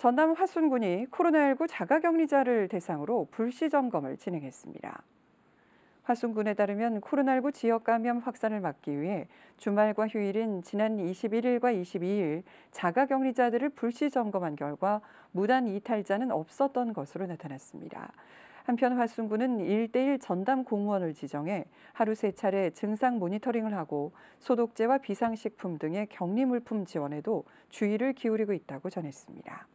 전남 화순군이 코로나19 자가격리자를 대상으로 불시 점검을 진행했습니다. 화순군에 따르면 코로나19 지역 감염 확산을 막기 위해 주말과 휴일인 지난 21일과 22일 자가격리자들을 불시 점검한 결과 무단 이탈자는 없었던 것으로 나타났습니다. 한편 화순군은 1대1 전담 공무원을 지정해 하루 세차례 증상 모니터링을 하고 소독제와 비상식품 등의 격리 물품 지원에도 주의를 기울이고 있다고 전했습니다.